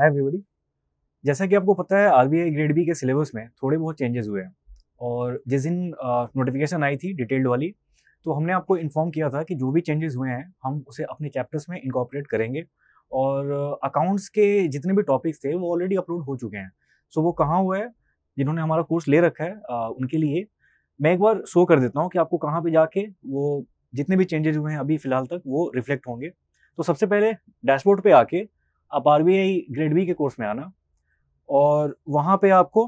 hi everybody जैसा कि आपको पता है आर ग्रेड बी के सिलेबस में थोड़े बहुत चेंजेस हुए हैं और जिस दिन नोटिफिकेशन आई थी डिटेल्ड वाली तो हमने आपको इन्फॉर्म किया था कि जो भी चेंजेस हुए हैं हम उसे अपने चैप्टर्स में इनकॉपरेट करेंगे और अकाउंट्स के जितने भी टॉपिक्स थे वो ऑलरेडी अपलोड हो चुके हैं सो वो कहाँ हुआ है जिन्होंने हमारा कोर्स ले रखा है आ, उनके लिए मैं एक बार शो कर देता हूँ कि आपको कहाँ पे जाके वो जितने भी चेंजेज हुए हैं अभी फ़िलहाल तक वो रिफ्लेक्ट होंगे तो सबसे पहले डैशबोर्ड पे आके आप आर ग्रेड बी के कोर्स में आना और वहाँ पे आपको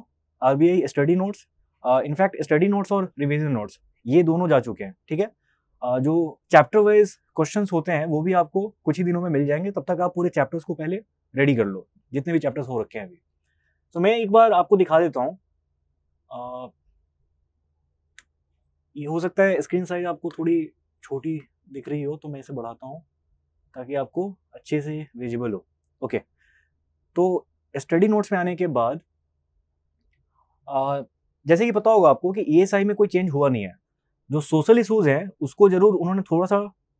our study notes in fact study notes और रिविजन नोट्स ये दोनों जा चुके हैं ठीक है uh, जो चैप्टर वाइज क्वेश्चन होते हैं वो भी आपको कुछ ही दिनों में मिल जाएंगे तब तक आप पूरे चैप्टर्स को पहले रेडी कर लो जितने भी चैप्टर्स हो रखे हैं अभी तो मैं एक बार आपको दिखा देता हूँ uh, ये हो सकता है स्क्रीन साइज आपको थोड़ी छोटी दिख रही हो तो मैं इसे बढ़ाता हूँ ताकि आपको अच्छे से विजिबल हो ओके तो स्टडी नोट्स में आने के बाद आ, जैसे कि पता होगा आपको कि ई में कोई चेंज हुआ नहीं है जो सोशल इशूज़ हैं उसको ज़रूर उन्होंने थोड़ा सा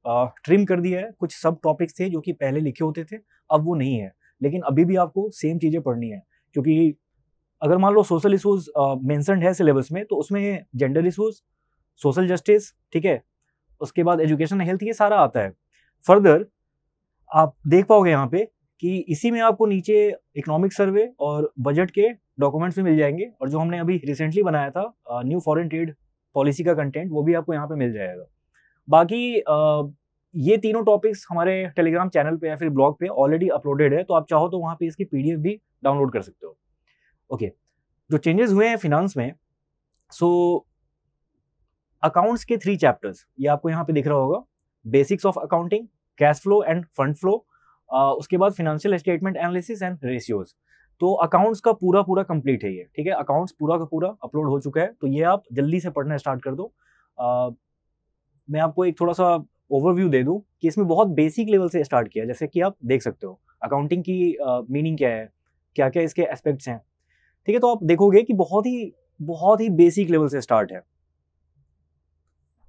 आ, ट्रिम कर दिया है कुछ सब टॉपिक्स थे जो कि पहले लिखे होते थे अब वो नहीं है लेकिन अभी भी आपको सेम चीज़ें पढ़नी है क्योंकि अगर मान लो सोशल इशूज़ मैंसन है सिलेबस में तो उसमें जेंडर इशूज़ सोशल जस्टिस ठीक है उसके बाद एजुकेशन हेल्थ ये सारा आता है फर्दर आप देख पाओगे यहाँ पे कि इसी में आपको नीचे इकोनॉमिक सर्वे और बजट के डॉक्यूमेंट्स भी मिल जाएंगे और जो हमने अभी रिसेंटली बनाया था न्यू फॉरेन ट्रेड पॉलिसी का कंटेंट वो भी आपको यहाँ पे मिल जाएगा बाकी आ, uh, ये तीनों टॉपिक्स हमारे टेलीग्राम चैनल पे या फिर ब्लॉग पे ऑलरेडी अपलोडेड है तो आप चाहो तो वहाँ पे इसकी पी भी डाउनलोड कर सकते हो ओके जो चेंजेस हुए हैं फिनांस में सो अकाउंट्स के थ्री चैप्टर्स ये आपको यहाँ पे दिख रहा होगा basics of accounting cash flow and fund flow उसके बाद financial statement analysis and ratios तो अकाउंट्स का पूरा पूरा कंप्लीट है ये ठीक है अकाउंट्स पूरा का पूरा अपलोड हो चुका है तो ये आप जल्दी से पढ़ना स्टार्ट कर दो आ, मैं आपको एक थोड़ा सा ओवरव्यू दे दूं कि इसमें बहुत बेसिक लेवल से स्टार्ट किया जैसे कि आप देख सकते हो अकाउंटिंग की मीनिंग क्या है क्या क्या इसके एस्पेक्ट्स हैं ठीक है तो आप देखोगे कि बहुत ही बहुत ही बेसिक लेवल से स्टार्ट है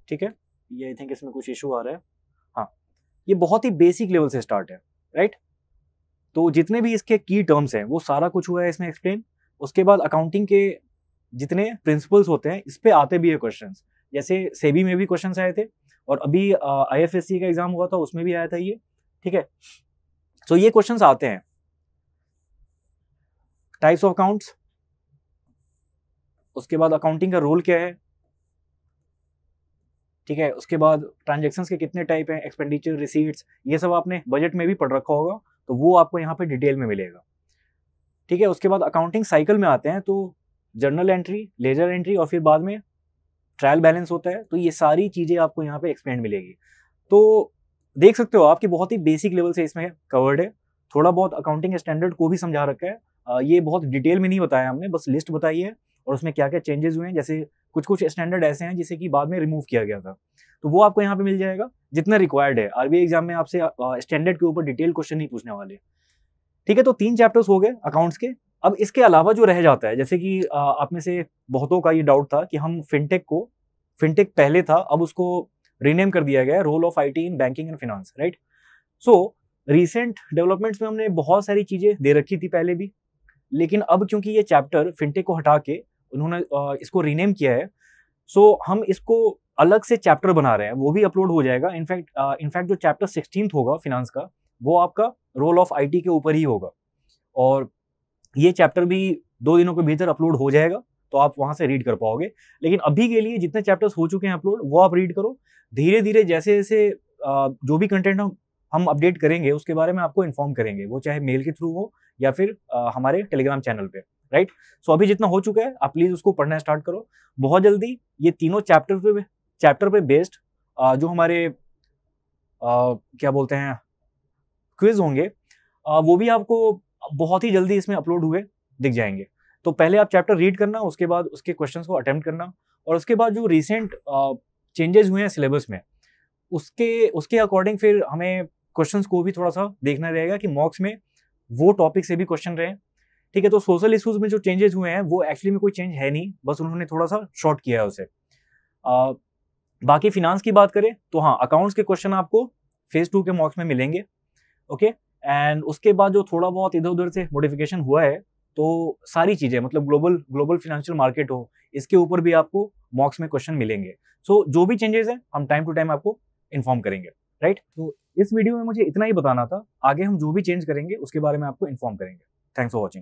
ठीक है ये आई थिंक इसमें कुछ इशू आ रहा है हाँ ये बहुत ही बेसिक लेवल से स्टार्ट है राइट तो जितने भी इसके की टर्म्स हैं वो सारा कुछ हुआ है इसमें एक्सप्लेन उसके बाद अकाउंटिंग के जितने प्रिंसिपल्स होते हैं इस पर आते भी है क्वेश्चन जैसे सेबी में भी क्वेश्चन आए थे और अभी आई एफ एस सी का एग्जाम हुआ था उसमें भी आया था ये ठीक है सो ये क्वेश्चन आते हैं टाइप्स ऑफ अकाउंट्स उसके बाद अकाउंटिंग का रोल क्या है ठीक है उसके बाद ट्रांजेक्शन के कितने टाइप हैं एक्सपेंडिचर रिसीट्स ये सब आपने बजट में भी पढ़ रखा होगा तो वो आपको यहाँ पर डिटेल में मिलेगा ठीक है उसके बाद अकाउंटिंग साइकिल में आते हैं तो जर्नल एंट्री लेजर एंट्री और फिर बाद में ट्रायल बैलेंस होता है तो ये सारी चीज़ें आपको यहाँ पे एक्सप्लेन मिलेगी तो देख सकते हो आपकी बहुत ही बेसिक लेवल से इसमें कवर्ड है थोड़ा बहुत अकाउंटिंग स्टैंडर्ड को भी समझा रखा है ये बहुत डिटेल में नहीं बताया हमने बस लिस्ट बताई है और उसमें क्या क्या चेंजेस हुए हैं जैसे कुछ कुछ स्टैंडर्ड ऐसे हैं जिसे कि बाद में रिमूव किया गया था तो वो आपको यहाँ पे मिल जाएगा जितना रिक्वायर्ड है आरबीआई एग्जाम में आपसे स्टैंडर्ड के ऊपर डिटेल क्वेश्चन नहीं पूछने वाले ठीक है तो तीन चैप्टर्स हो गए अकाउंट्स के अब इसके अलावा जो रह जाता है जैसे कि आप में से बहुतों का ये डाउट था कि हम फिनटेक को फिनटेक पहले था अब उसको रीनेम कर दिया गया role of I in banking and finance right so recent developments में हमने बहुत सारी चीज़ें दे रखी थी पहले भी लेकिन अब क्योंकि ये चैप्टर फिनटेक को हटा के उन्होंने इसको रीनेम किया है सो so, हम इसको अलग से चैप्टर बना रहे हैं वो भी अपलोड हो जाएगा इनफैक्ट इनफैक्ट जो चैप्टर सिक्सटीन होगा फिनांस का वो आपका रोल ऑफ आई के ऊपर ही होगा और ये चैप्टर भी दो दिनों के भीतर अपलोड हो जाएगा तो आप वहां से रीड कर पाओगे लेकिन अभी के लिए जितने चैप्टर्स हो चुके हैं अपलोड वो आप रीड करो धीरे धीरे जैसे जैसे जो भी कंटेंट हम हम अपडेट करेंगे उसके बारे में आपको इन्फॉर्म करेंगे वो चाहे मेल के थ्रू हो या फिर हमारे टेलीग्राम चैनल पर राइट सो अभी जितना हो चुका है आप प्लीज उसको पढ़ना स्टार्ट करो बहुत जल्दी ये तीनों चैप्टर पे चैप्टर पे बेस्ड जो हमारे आ, क्या बोलते हैं क्विज होंगे आ, वो भी आपको बहुत ही जल्दी इसमें अपलोड हुए दिख जाएंगे तो पहले आप चैप्टर रीड करना उसके बाद उसके क्वेश्चंस को अटेम्प्ट करना और उसके बाद जो रिसेंट चेंजेस हुए हैं सिलेबस में उसके उसके अकॉर्डिंग फिर हमें क्वेश्चंस को भी थोड़ा सा देखना रहेगा कि मॉक्स में वो टॉपिक से भी क्वेश्चन रहे ठीक है तो सोशल इशूज में जो चेंजेस हुए हैं वो एक्चुअली में कोई चेंज है नहीं बस उन्होंने थोड़ा सा शॉर्ट किया है उसे आ, बाकी फिनांस की बात करें तो हाँ अकाउंट्स के क्वेश्चन आपको फेज टू के मॉक्स में मिलेंगे ओके एंड उसके बाद जो थोड़ा बहुत इधर उधर से मोडिफिकेशन हुआ है तो सारी चीज़ें मतलब ग्लोबल ग्लोबल फिनेंशियल मार्केट हो इसके ऊपर भी आपको मॉक्स में क्वेश्चन मिलेंगे सो so, जो भी चेंजेस हैं हम टाइम टू टाइम आपको इन्फॉर्म करेंगे राइट तो इस वीडियो में मुझे इतना ही बताना था आगे हम जो भी चेंज करेंगे उसके बारे में आपको इन्फॉर्म करेंगे थैंक्स फॉर वॉचिंग